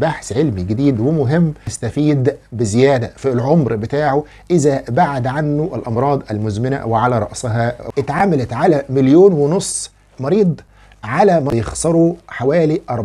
بحث علمي جديد ومهم يستفيد بزيادة في العمر بتاعه إذا بعد عنه الأمراض المزمنة وعلى رأسها اتعاملت على مليون ونص مريض على ما يخسروا حوالي 14%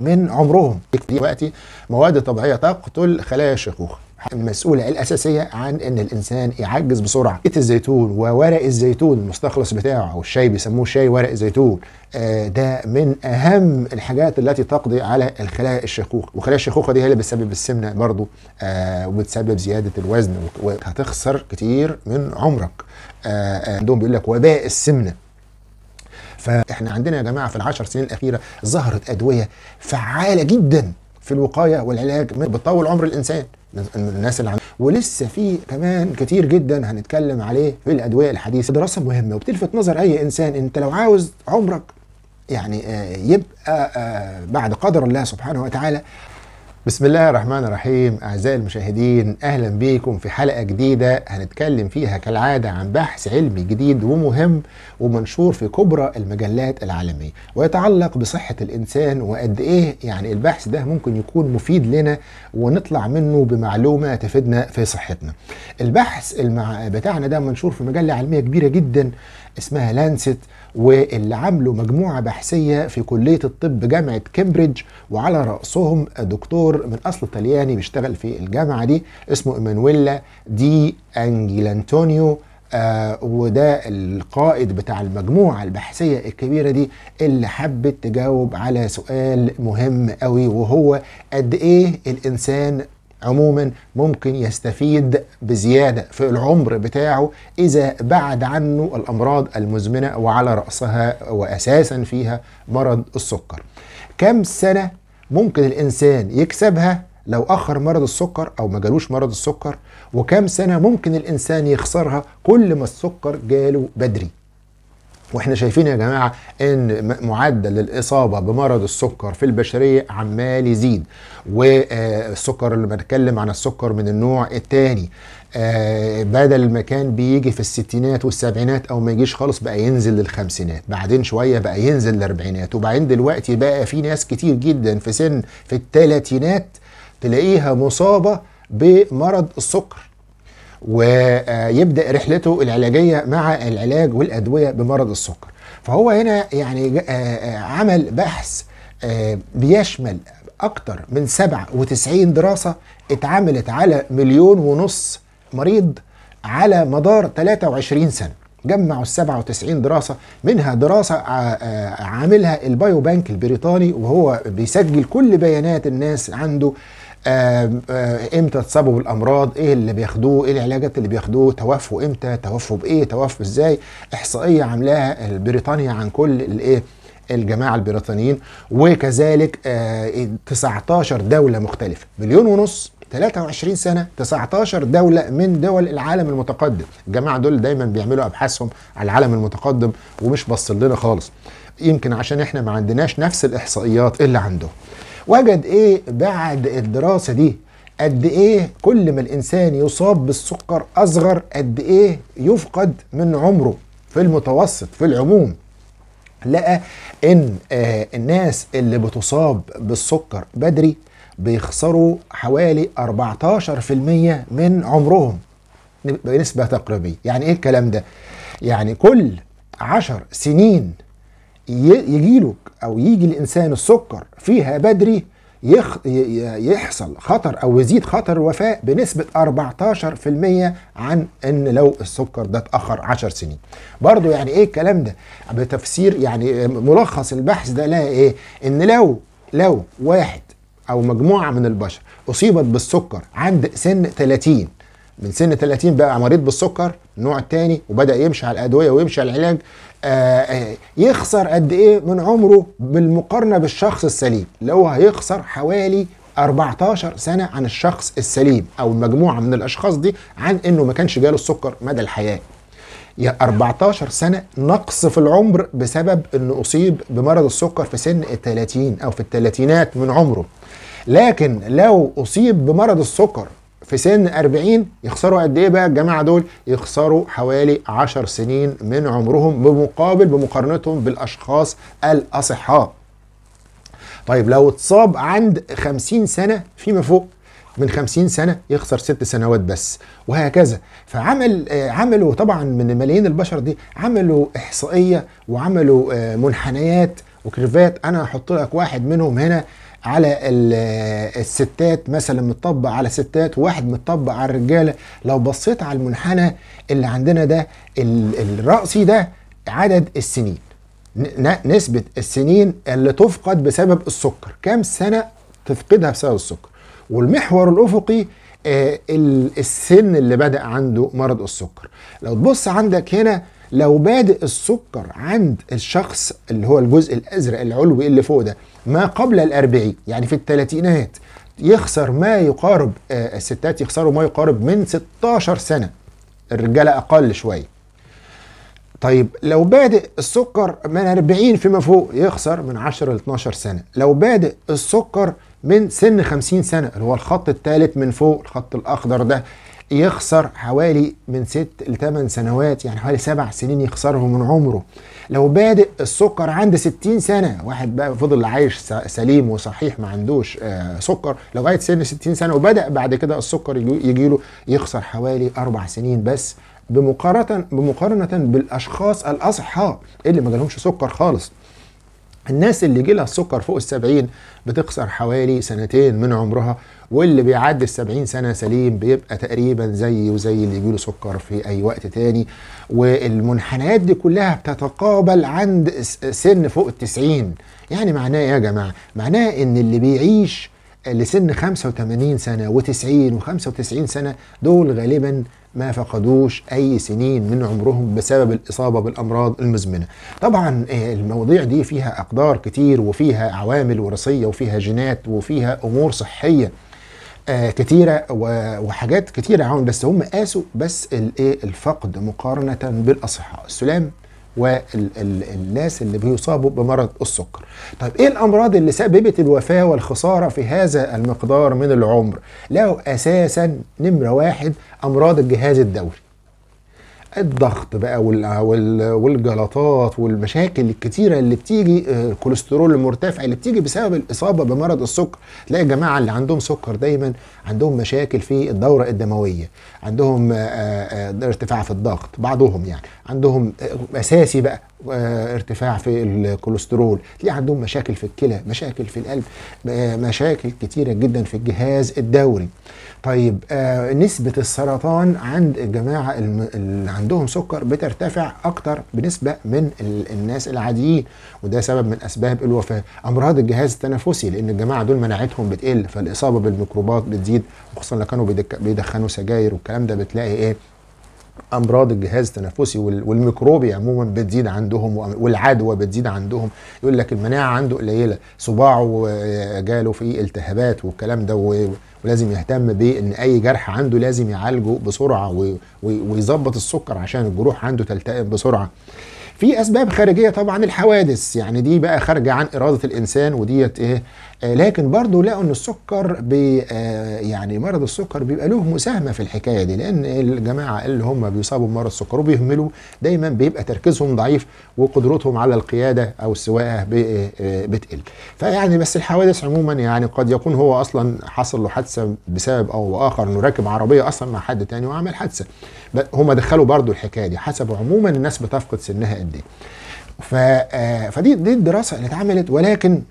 من عمرهم دلوقتي مواد طبيعية تقتل خلايا الشيخوخة المسؤولة الأساسية عن إن الإنسان يعجز بسرعة زيت الزيتون وورق الزيتون المستخلص بتاعه أو الشاي بيسموه شاي ورق الزيتون آه، ده من أهم الحاجات التي تقضي على الخلايا الشيخوخة، وخلايا الشيخوخة دي هي اللي بتسبب السمنة برضه آه، وبتسبب زيادة الوزن وهتخسر كتير من عمرك آه، عندهم بيقول لك وباء السمنة فاحنا عندنا يا جماعه في العشر سنين الاخيره ظهرت ادويه فعاله جدا في الوقايه والعلاج بتطول عمر الانسان الناس اللي عندها ولسه في كمان كتير جدا هنتكلم عليه في الادويه الحديثه دراسه مهمه وبتلفت نظر اي انسان انت لو عاوز عمرك يعني آه، يبقى آه، بعد قدر الله سبحانه وتعالى بسم الله الرحمن الرحيم أعزائي المشاهدين أهلا بيكم في حلقة جديدة هنتكلم فيها كالعادة عن بحث علمي جديد ومهم ومنشور في كبرى المجلات العالمية ويتعلق بصحة الإنسان وقد إيه يعني البحث ده ممكن يكون مفيد لنا ونطلع منه بمعلومة تفيدنا في صحتنا البحث بتاعنا ده منشور في مجلة علمية كبيرة جدا اسمها لانست واللي عملوا مجموعة بحثية في كلية الطب جامعة كامبريدج وعلى رأسهم دكتور من أصل طلياني بيشتغل في الجامعة دي اسمه إيمانويلا دي أنجيلانتونيو آه وده القائد بتاع المجموعة البحثية الكبيرة دي اللي حبت تجاوب على سؤال مهم قوي وهو قد ايه الانسان عموما ممكن يستفيد بزيادة في العمر بتاعه إذا بعد عنه الأمراض المزمنة وعلى رأسها وأساسا فيها مرض السكر كم سنة ممكن الإنسان يكسبها لو أخر مرض السكر أو ما جالوش مرض السكر وكم سنة ممكن الإنسان يخسرها كل ما السكر جاله بدري واحنا شايفين يا جماعه ان معدل الاصابه بمرض السكر في البشريه عمال يزيد والسكر اللي بنتكلم عن السكر من النوع الثاني آه، بدل ما كان بيجي في الستينات والسبعينات او ما يجيش خالص بقى ينزل للخمسينات بعدين شويه بقى ينزل للاربعينات وبعدين دلوقتي بقى في ناس كتير جدا في سن في الثلاثينات تلاقيها مصابه بمرض السكر ويبدا رحلته العلاجيه مع العلاج والادويه بمرض السكر فهو هنا يعني آه، آه، عمل بحث آه، بيشمل اكتر من 97 دراسه اتعملت على مليون ونص مريض على مدار 23 سنه جمعوا ال 97 دراسة منها دراسة عاملها البايو بانك البريطاني وهو بيسجل كل بيانات الناس عنده آه، امتى تصابوا بالامراض ايه اللي بياخدوه ايه العلاجات اللي بياخدوه توفوا امتى توفوا بايه توفوا ازاي احصائيه عاملاها بريطانيا عن كل الايه الجماعه البريطانيين وكذلك 19 آه، دوله مختلفه مليون ونص 23 سنة 19 دولة من دول العالم المتقدم الجماعة دول دايما بيعملوا أبحاثهم على العالم المتقدم ومش باصين لنا خالص يمكن عشان احنا ما عندناش نفس الإحصائيات اللي عندهم وجد ايه بعد الدراسه دي قد ايه كل ما الانسان يصاب بالسكر اصغر قد ايه يفقد من عمره في المتوسط في العموم لقى ان آه الناس اللي بتصاب بالسكر بدري بيخسروا حوالي 14% من عمرهم بنسبة تقريبية يعني ايه الكلام ده يعني كل عشر سنين يجي له او يجي الانسان السكر فيها بدري يخ يحصل خطر او يزيد خطر الوفاه بنسبه 14% عن ان لو السكر ده اتاخر 10 سنين. برضو يعني ايه الكلام ده؟ بتفسير يعني ملخص البحث ده لا ايه؟ ان لو لو واحد او مجموعه من البشر اصيبت بالسكر عند سن 30 من سن 30 بقى مريض بالسكر النوع الثاني وبدا يمشي على الادويه ويمشي على العلاج آه، آه، يخسر قد ايه من عمره بالمقارنه بالشخص السليم اللي هو هيخسر حوالي 14 سنة عن الشخص السليم أو مجموعة من الأشخاص دي عن إنه ما كانش جاله السكر مدى الحياة يا 14 سنة نقص في العمر بسبب إنه أصيب بمرض السكر في سن 30 أو في الثلاثينات من عمره لكن لو أصيب بمرض السكر في سن 40 يخسروا قد ايه بقى الجماعه دول؟ يخسروا حوالي 10 سنين من عمرهم بمقابل بمقارنتهم بالاشخاص الاصحاء. طيب لو اتصاب عند 50 سنه فيما فوق من 50 سنه يخسر ست سنوات بس وهكذا فعمل آه، عملوا طبعا من ملايين البشر دي عملوا احصائيه وعملوا آه، منحنيات وكيرفات انا هحط لك واحد منهم هنا على الستات مثلا متطبق على ستات واحد متطبق على الرجاله لو بصيت على المنحنى اللي عندنا ده الرأسي ده عدد السنين نسبة السنين اللي تفقد بسبب السكر كم سنة تفقدها بسبب السكر والمحور الأفقي آه، السن اللي بدأ عنده مرض السكر لو تبص عندك هنا لو بادئ السكر عند الشخص اللي هو الجزء الازرق العلوي اللي فوق ده ما قبل الأربعين يعني في الثلاثينات يخسر ما يقارب آه، الستات يخسروا ما يقارب من 16 سنه الرجاله اقل شويه طيب لو بادئ السكر من 40 فيما فوق يخسر من 10 ل 12 سنه لو بادئ السكر من سن 50 سنه اللي هو الخط الثالث من فوق الخط الاخضر ده يخسر حوالي من ست ل سنوات يعني حوالي سبع سنين يخسرهم من عمره لو بادئ السكر عند 60 سنه واحد بقى فضل عايش سليم وصحيح ما عندوش آه، سكر لغايه سن 60 سنه وبدا بعد كده السكر يجي له يخسر حوالي أربع سنين بس بمقارنه بمقارنه بالاشخاص الاصحاء اللي ما جالهمش سكر خالص الناس اللي جيلها السكر فوق السبعين بتخسر حوالي سنتين من عمرها واللي بيعدي السبعين سنة سليم بيبقى تقريبا زي وزي اللي يجيله سكر في أي وقت تاني والمنحنيات دي كلها بتتقابل عند سن فوق التسعين يعني معناه إيه يا جماعة معناه إن اللي بيعيش لسن 85 سنة و90 و95 سنة دول غالبا ما فقدوش اي سنين من عمرهم بسبب الاصابه بالامراض المزمنه طبعا آه، المواضيع دي فيها اقدار كتير وفيها عوامل وراثيه وفيها جينات وفيها امور صحيه آه، كتيرة وحاجات كتيرة عون بس هم قاسوا بس إيه، الفقد مقارنة بالأصحاء السلام والناس اللي بيصابوا بمرض السكر طيب ايه الامراض اللي سببت الوفاه والخساره في هذا المقدار من العمر له اساسا نمره واحد امراض الجهاز الدوري الضغط بقى والجلطات والمشاكل الكتيره اللي بتيجي آه، الكوليسترول المرتفع اللي بتيجي بسبب الاصابه بمرض السكر تلاقي جماعه اللي عندهم سكر دايما عندهم مشاكل في الدوره الدمويه عندهم آه، آه، ارتفاع في الضغط بعضهم يعني عندهم اساسي بقى ارتفاع في الكوليسترول تلاقي عندهم مشاكل في الكلى مشاكل في القلب مشاكل كتيره جدا في الجهاز الدوري طيب آه، نسبة السرطان عند الجماعة اللي عندهم سكر بترتفع أكتر بنسبة من الناس العاديين وده سبب من أسباب الوفاة أمراض الجهاز التنفسي لأن الجماعة دول مناعتهم بتقل فالإصابة بالميكروبات بتزيد وخصوصا لو كانوا بيدخنوا سجاير والكلام ده بتلاقي إيه امراض الجهاز التنفسي والميكروبي عموما بتزيد عندهم والعدوى بتزيد عندهم يقول لك المناعه عنده قليله صباعه آه، جاله فيه التهابات والكلام ده ولازم يهتم بان اي جرح عنده لازم يعالجه بسرعه ويظبط السكر عشان الجروح عنده تلتئم بسرعه في اسباب خارجيه طبعا الحوادث يعني دي بقى خارجه عن اراده الانسان وديت ايه آه، لكن برضه لقوا ان السكر بي آه، يعني مرض السكر بيبقى له مساهمه في الحكايه دي لان الجماعه اللي هم بيصابوا بمرض السكر وبيهملوا دايما بيبقى تركيزهم ضعيف وقدرتهم على القياده او السواقه آه، بتقل فيعني بس الحوادث عموما يعني قد يكون هو اصلا حصل له حادثه بسبب او اخر انه راكب عربيه اصلا مع حد تاني وعمل حادثه هم دخلوا برضو الحكايه دي حسب عموما الناس بتفقد سنها قد ايه آه، فدي دي الدراسه اللي اتعملت ولكن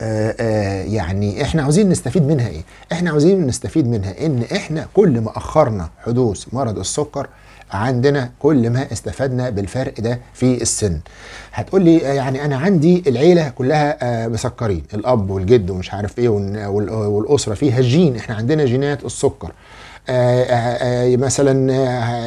آه، آه، يعني احنا عاوزين نستفيد منها ايه؟ احنا عاوزين نستفيد منها ان احنا كل ما اخرنا حدوث مرض السكر عندنا كل ما استفدنا بالفرق ده في السن. هتقول لي يعني انا عندي العيله كلها مسكرين، الاب والجد ومش عارف ايه والاسره فيها جين، احنا عندنا جينات السكر. آه، آه، آه، مثلا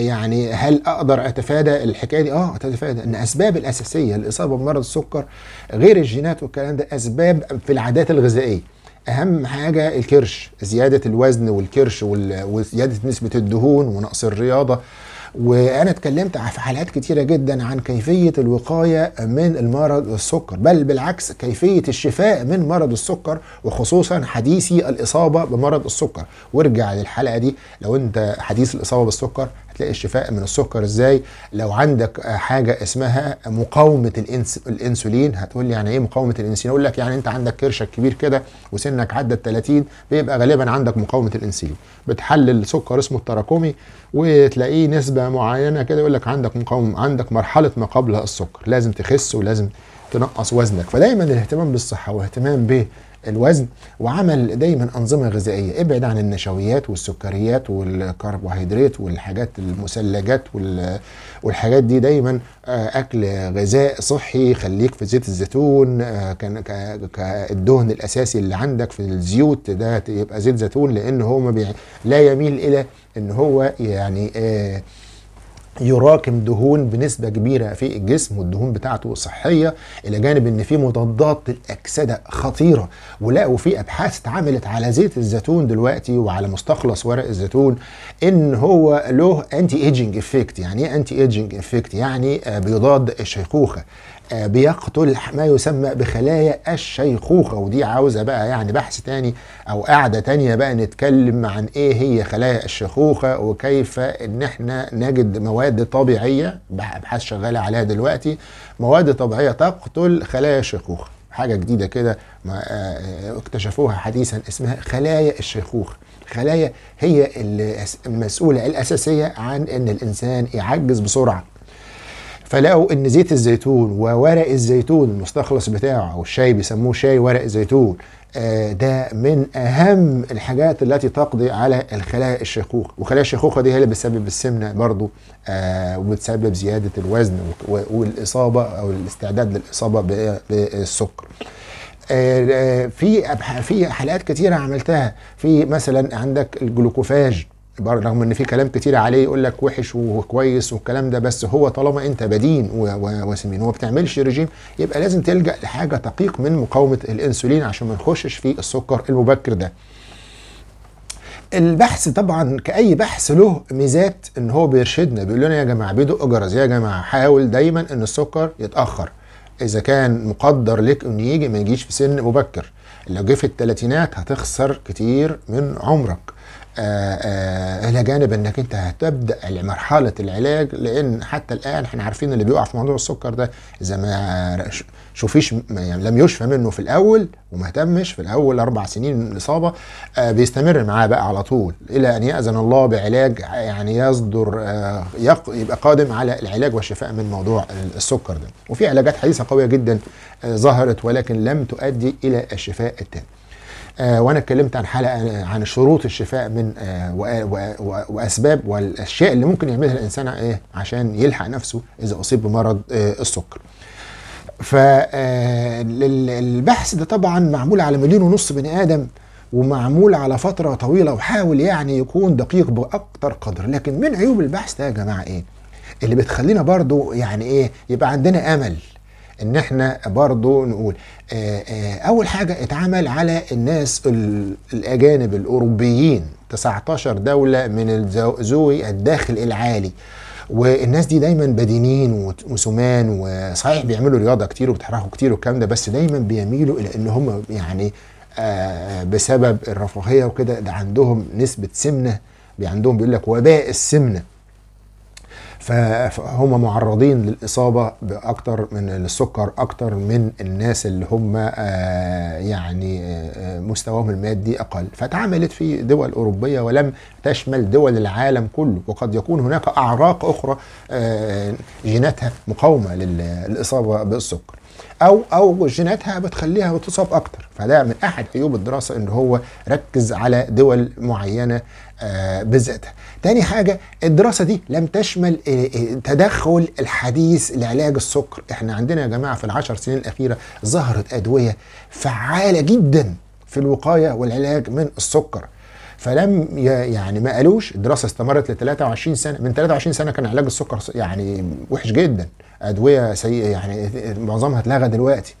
يعني هل اقدر اتفادى الحكايه دي؟ اه اتفادى ان اسباب الاساسيه للاصابه بمرض السكر غير الجينات والكلام ده اسباب في العادات الغذائيه. اهم حاجه الكرش زياده الوزن والكرش وزياده نسبه الدهون ونقص الرياضه وانا اتكلمت في حلقات كتيره جدا عن كيفيه الوقايه من المرض السكر بل بالعكس كيفيه الشفاء من مرض السكر وخصوصا حديثي الاصابه بمرض السكر وارجع للحلقه دي لو انت حديث الاصابه بالسكر هتلاقي الشفاء من السكر ازاي لو عندك حاجه اسمها مقاومه الإنس... الانسولين هتقول لي يعني ايه مقاومه الانسولين اقول لك يعني انت عندك كرشك كبير كده وسنك عدى 30 بيبقى غالبا عندك مقاومه الانسولين بتحلل سكر اسمه التراكمي وتلاقيه نسبه معينه كده يقول لك عندك مقاوم عندك مرحله ما قبل السكر لازم تخس ولازم تنقص وزنك فدايما الاهتمام بالصحه واهتمام الوزن وعمل دايما انظمه غذائيه ابعد عن النشويات والسكريات والكربوهيدرات والحاجات المثلجات والحاجات دي دايما آه، اكل غذاء صحي خليك في زيت الزيتون آه، كان كالدهن الاساسي اللي عندك في الزيوت ده يبقى زيت زيتون لان هو ما لا يميل الى ان هو يعني آه يراكم دهون بنسبة كبيرة في الجسم والدهون بتاعته صحية إلى جانب إن في مضادات الأكسدة خطيرة ولقوا في أبحاث اتعملت على زيت الزيتون دلوقتي وعلى مستخلص ورق الزيتون إن هو له أنتي إيجينج إفكت يعني إيه أنتي إيجينج إفكت يعني آه، بيضاد الشيخوخة بيقتل ما يسمى بخلايا الشيخوخة ودي عاوزة بقى يعني بحث تاني أو قاعدة تانية بقى نتكلم عن إيه هي خلايا الشيخوخة وكيف إن إحنا نجد مواد طبيعية أبحاث شغالة عليها دلوقتي مواد طبيعية تقتل خلايا الشيخوخة حاجة جديدة كده آه، آه، اكتشفوها حديثا اسمها خلايا الشيخوخة خلايا هي المسؤولة الأساسية عن إن الإنسان يعجز بسرعة فلقوا ان زيت الزيتون وورق الزيتون المستخلص بتاعه او الشاي بيسموه شاي ورق زيتون آه، ده من اهم الحاجات التي تقضي على الخلايا الشيخوخه وخلايا الشيخوخه دي هي اللي بتسبب السمنه برضو آه، وبتسبب زياده الوزن والاصابه او الاستعداد للاصابه بالسكر آه، في في حلقات كثيره عملتها في مثلا عندك الجلوكوفاج رغم ان في كلام كتير عليه يقول لك وحش وكويس والكلام ده بس هو طالما انت بدين وسمين وما بتعملش رجيم يبقى لازم تلجا لحاجه تقيق من مقاومه الانسولين عشان ما نخشش في السكر المبكر ده. البحث طبعا كاي بحث له ميزات ان هو بيرشدنا بيقول لنا يا جماعه بيدق جرس يا جماعه حاول دايما ان السكر يتاخر اذا كان مقدر لك انه يجي ما يجيش في سن مبكر لو جه في الثلاثينات هتخسر كتير من عمرك آه، آه، الى جانب انك انت هتبدا مرحله العلاج لان حتى الان احنا عارفين اللي بيقع في موضوع السكر ده اذا ما شوفيش يعني لم يشفى منه في الاول وما اهتمش في الاول اربع سنين من الاصابه آه، بيستمر معاه بقى على طول الى ان ياذن الله بعلاج يعني يصدر يبقى قادم على العلاج والشفاء من موضوع السكر ده وفي علاجات حديثه قويه جدا ظهرت ولكن لم تؤدي الى الشفاء التام آه، وانا اتكلمت عن حلقه آه، عن شروط الشفاء من آه، واسباب والاشياء اللي ممكن يعملها الانسان ايه عشان يلحق نفسه اذا اصيب بمرض السكر فالبحث ده طبعا معمول على مليون ونص بني ادم ومعمول على فتره طويله وحاول يعني يكون دقيق باكتر قدر لكن من عيوب البحث ده يا جماعه ايه اللي بتخلينا برضو يعني ايه يبقى عندنا امل ان احنا برضو نقول آه، آه، اول حاجه اتعمل على الناس الاجانب الاوروبيين 19 دوله من ذوي الداخل العالي والناس دي دايما بدينين وسمان وصحيح بيعملوا رياضه كتير وبيتحركوا كتير والكلام ده بس دايما بيميلوا الى ان هم يعني آه، بسبب الرفاهيه وكده ده عندهم نسبه سمنه عندهم بيقول لك وباء السمنه فهم معرضين للاصابه باكتر من السكر اكتر من الناس اللي هم آه، يعني آه، آه، مستواهم المادي اقل فتعاملت في دول اوروبيه ولم تشمل دول العالم كله وقد يكون هناك اعراق اخرى جيناتها مقاومه للاصابه بالسكر او او جيناتها بتخليها بتصاب اكتر فده من احد عيوب الدراسه ان هو ركز على دول معينه آه، بذاتها تاني حاجه الدراسه دي لم تشمل آه، آه، تدخل الحديث لعلاج السكر احنا عندنا يا جماعه في العشر سنين الاخيره ظهرت ادويه فعاله جدا في الوقايه والعلاج من السكر فلم يعني ما قالوش الدراسه استمرت ل 23 سنه من 23 سنه كان علاج السكر يعني وحش جدا ادويه سيئه يعني معظمها اتلغى دلوقتي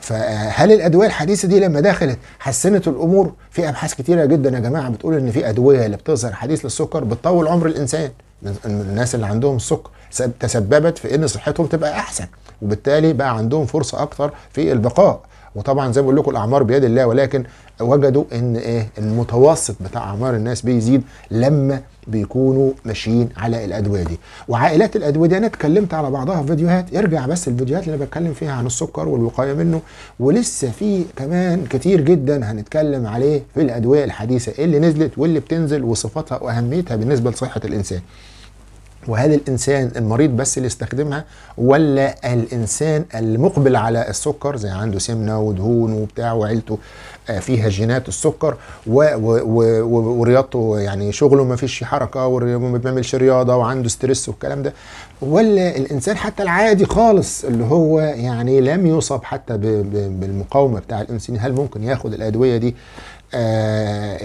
فهل الادويه الحديثه دي لما دخلت حسنت الامور في ابحاث كتيره جدا يا جماعه بتقول ان في ادويه اللي بتظهر حديث للسكر بتطول عمر الانسان الناس اللي عندهم السكر تسببت في ان صحتهم تبقى احسن وبالتالي بقى عندهم فرصه اكتر في البقاء وطبعا زي ما بقول لكم الاعمار بيد الله ولكن وجدوا ان ايه المتوسط بتاع اعمار الناس بيزيد لما بيكونوا ماشيين على الادويه دي وعائلات الادويه دي انا اتكلمت على بعضها في فيديوهات ارجع بس الفيديوهات اللي انا بتكلم فيها عن السكر والوقايه منه ولسه في كمان كتير جدا هنتكلم عليه في الادويه الحديثه اللي نزلت واللي بتنزل وصفاتها واهميتها بالنسبه لصحه الانسان وهل الانسان المريض بس اللي يستخدمها ولا الانسان المقبل على السكر زي عنده سمنه ودهون وبتاع وعيلته آه، فيها جينات السكر ورياضته يعني شغله ما فيش حركه وما بيعملش رياضه وعنده ستريس والكلام ده ولا الانسان حتى العادي خالص اللي هو يعني لم يصب حتى بالمقاومه بتاع الانسولين هل ممكن ياخد الادويه دي آه،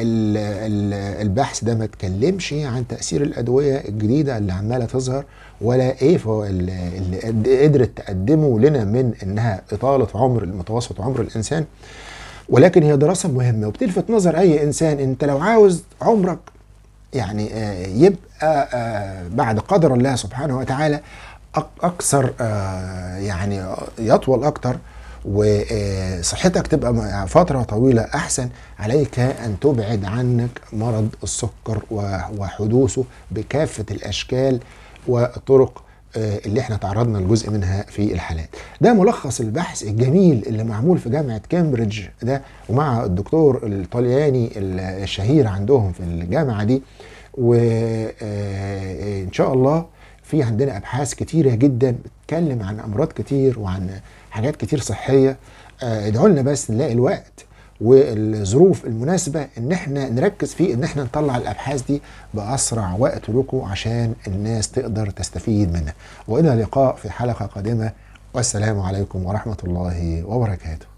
البحث ده ما اتكلمش عن تاثير الادويه الجديده اللي عماله تظهر ولا ايه اللي قدرت تقدمه لنا من انها اطاله عمر المتوسط عمر الانسان ولكن هي دراسه مهمه وبتلفت نظر اي انسان انت لو عاوز عمرك يعني آه، يبقى آه، بعد قدر الله سبحانه وتعالى اكثر يعني يطول اكثر وصحتك تبقى فترة طويلة أحسن عليك أن تبعد عنك مرض السكر وحدوثه بكافة الأشكال والطرق آه، اللي احنا تعرضنا لجزء منها في الحالات ده ملخص البحث الجميل اللي معمول في جامعة كامبريدج ده ومع الدكتور الطلياني الشهير عندهم في الجامعة دي وإن آه، آه، شاء الله في عندنا أبحاث كتيرة جدا بتتكلم عن أمراض كتير وعن حاجات كتير صحيه آه، ادعوا لنا بس نلاقي الوقت والظروف المناسبة ان احنا نركز في ان احنا نطلع الابحاث دي باسرع وقت لكم عشان الناس تقدر تستفيد منها والى اللقاء في حلقة قادمة والسلام عليكم ورحمة الله وبركاته